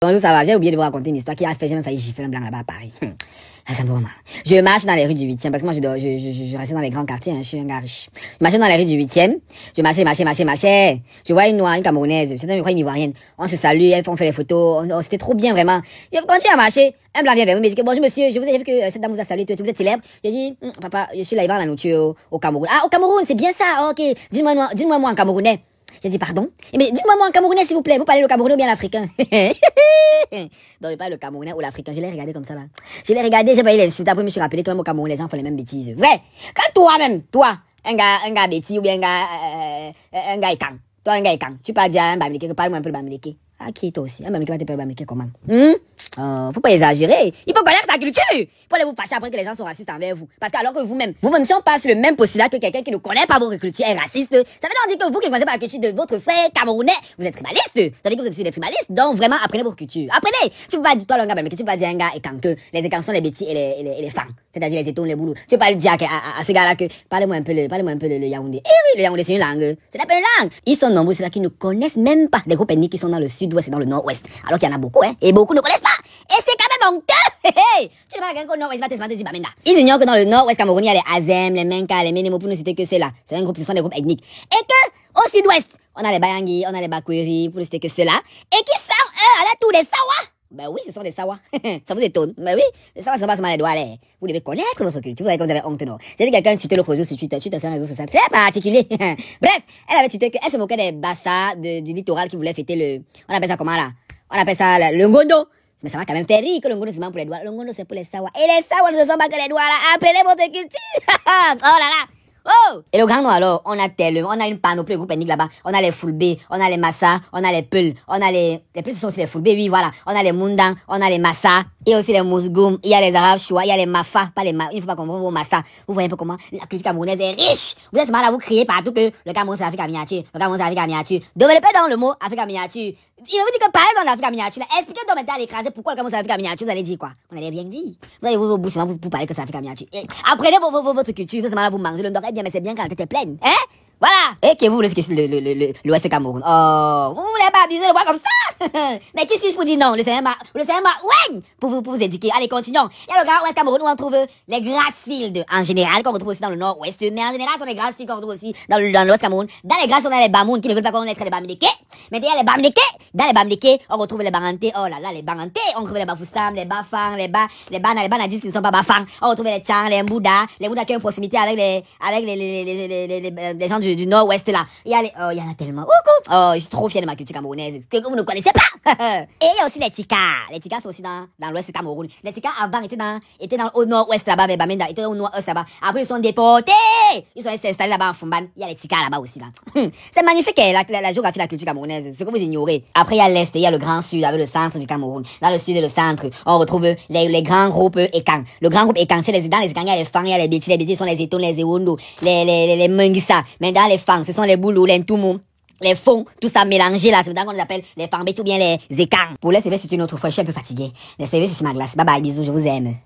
Bonjour, ça va, j'ai oublié de vous raconter une histoire qui a fait, j'ai même failli gifler un blanc là-bas à Paris. Hmm. Ah, ça me mal. Je marche dans les rues du 8e, parce que moi, je, je, je, je, je restais dans les grands quartiers, hein, je suis un gars riche. Je marche dans les rues du 8e, je marchais, marchais, marchais, marchais. Je vois une noire, une camerounaise, je crois une ivoirienne. On se salue, elle, on fait les photos, c'était trop bien, vraiment. Je continue à marcher, un blanc vient vers moi, je dis, bonjour monsieur, je vous ai vu que euh, cette dame vous a salué, vous êtes célèbre. J'ai dit, hmm, papa, je suis là, il la nourriture au, Cameroun. Ah, au Cameroun, c'est bien ça, ok. Dis-moi, dis-moi, moi, en camerounais. J'ai dit pardon. Mais eh dites-moi moi un camerounais s'il vous plaît, vous parlez le camerounais ou bien l'africain Non, pas le camerounais ou l'africain, je l'ai regardé comme ça là. Je l'ai regardé, Je j'ai pas eu l'insulte, après je me suis rappelé que même au Camerounais les gens font les mêmes bêtises. Vrai Quand toi-même, toi, un gars, un gars bêtis ou bien un gars, euh, euh, un gars écran. toi un gars écran. tu parles déjà un que parle-moi un peu de ah, qui est toi aussi? Ah, même qui va te perdre, mais comment? Hum? Euh, faut pas exagérer. Il faut connaître sa culture. il Faut aller vous fâcher après que les gens sont racistes envers vous. Parce que alors que vous-même, vous-même, si on passe le même postulat que quelqu'un qui ne connaît pas votre culture est raciste, ça veut dire que vous qui ne connaissez pas la culture de votre frère camerounais, vous êtes tribaliste. Ça veut dire que vous êtes aussi des tribalistes. Donc vraiment, apprenez votre culture. Apprenez! Tu peux pas dire toi, gars mais que tu peux dire un gars et quand que les écans sont les bêtis et les, et les, femmes. C'est-à-dire les étons, les boulots. Tu peux pas dire à, à, à ces gars-là que, parlez-moi un peu le, parlez-moi un peu le, yaoundé. Eh oui, le yaoundé, c'est une langue. C'est la une langue. Ils sont nombreux, c'est là qui ne connaissent même pas les groupes ethniques qui sont dans le sud sud-ouest dans le nord-ouest. Alors qu'il y en a beaucoup, hein. Et beaucoup ne connaissent pas. Et c'est quand même honteux. Hey, hey. Tu ne qu'au nord-ouest, Ils ignorent que dans le nord-ouest camerounais, il y a les Azem, les Menka, les Menemo, pour ne citer que cela C'est un groupe, ce sont des groupes ethniques. Et que, au sud-ouest, on a les Bayangi, on a les Bakweri, pour ne citer que cela Et qui sont, eux, à la tour des Sawa. Ben oui, ce sont des Sawa. ça vous étonne Ben oui, les Sawa, ça passe mal les doigts, Vous devez connaître votre culture, vous savez quand vous avez honte, non J'ai vu quelqu'un tuer l'autre jour sur Twitter, Twitter, c'est un réseau social très particulier. Bref, elle avait tué qu'elle se moquait des bassas du littoral qui voulaient fêter le... On appelle ça comment, là On appelle ça le, ngondo. Mais ça m'a quand même fait rire que le ngondo, c'est pour les doigts. Le ngondo, c'est pour les Sawa. Et les Sawa ne se sont pas que les doigts, là. Apprenez votre culture. oh là là Oh Et le grand nom alors, on a tellement, on a une panoplie de groupes ethniques là-bas. On a les full on a les Massa, on a les Peuls, on a les... Les Peuls, sont aussi les full oui, voilà. On a les Mundan, on a les Massa, et aussi les Mousgoum, il y a les Arabes Choua, il y a les Mafa, pas les Ma... Il ne faut pas comprendre vos Massa. Vous voyez un peu comment la culture camerounaise est riche Vous êtes mal à vous crier partout que le Cameroun, c'est l'Afrique à miniature. Le Cameroun, c'est l'Afrique à miniature. pas dans le mot Afrique à miniature. Il vous dit que Parlez dans l'Afrique à miniature. Expliquez donc maintenant à l'écraser pourquoi le Cameroun c'est l'Afrique miniature. Vous allez dire quoi Vous n'allez rien dire. Vous allez vous boucher pour, parler que c'est l'Afrique à miniature. apprenez vos, votre culture, que allez vous mangez le doré eh bien, mais c'est bien quand la tête est pleine. Hein Voilà et eh, que vous voulez que le, le, le, l'Ouest Cameroun. Oh, vous voulez pas abuser le voir comme ça? Mais qui suis-je pour dire non? Le CMA, le CMA, ouais! Pour vous, pour vous éduquer. Allez, continuons. Il y a le grand Ouest Cameroun où on trouve les grassfields en général, qu'on retrouve aussi dans le Nord-Ouest. Mais en général, ce sont les grassfields qu'on retrouve aussi dans, le, dans l'Ouest Cameroun. Dans les grassfields, on a les Bamouns qui ne veulent pas qu'on ait les Bamlékés. Mais derrière les Bamlékés. Dans les Bamlékés, on retrouve les Barantés. Oh là là, les Barantés. On retrouve les Bafoussam, les Bafang, les Ba, les Bana, les Banadis qui ne sont pas Bafang. On retrouve les Tchang, les Mbouda, les Mbouda qui ont une proximité avec les, avec les, les, les, les gens du, du Nord Oh, ouest là. Il y, a les, oh, il y en a tellement. Oh, oh, oh, je suis trop fière de ma culture camerounaise que vous ne connaissez pas. Et il y a aussi les tikas. Les tikas sont aussi dans, dans l'ouest du Cameroun. Les tikas avant étaient dans, étaient dans au nord-ouest là-bas, mais Bamenda, étaient au nord-ouest là-bas. Après, ils sont déportés. Ils sont installés là-bas en Fumban. Il y a les tikas là-bas aussi là. C'est magnifique hein, la, la, géographie de la culture camerounaise. Ce que vous ignorez. Après, il y a l'est, il y a le grand sud avec le centre du Cameroun. Dans le sud et le centre, on retrouve les, les grands groupes Ekan Le grand groupe Ekan c'est les, dans les Ekang, les Fang, il y a les Bétis, les Bétis sont les Etons, les Ewondo, les, les, les, Mais dans les ce sont les boulots, les mou les fonds, tout ça mélangé là. C'est pour ça qu'on les appelle les fangs ou bien les écarts. Pour les CV, c'est une autre fois. Je suis un peu fatiguée. Les CV, c'est ma glace. Bye bye, bisous, je vous aime.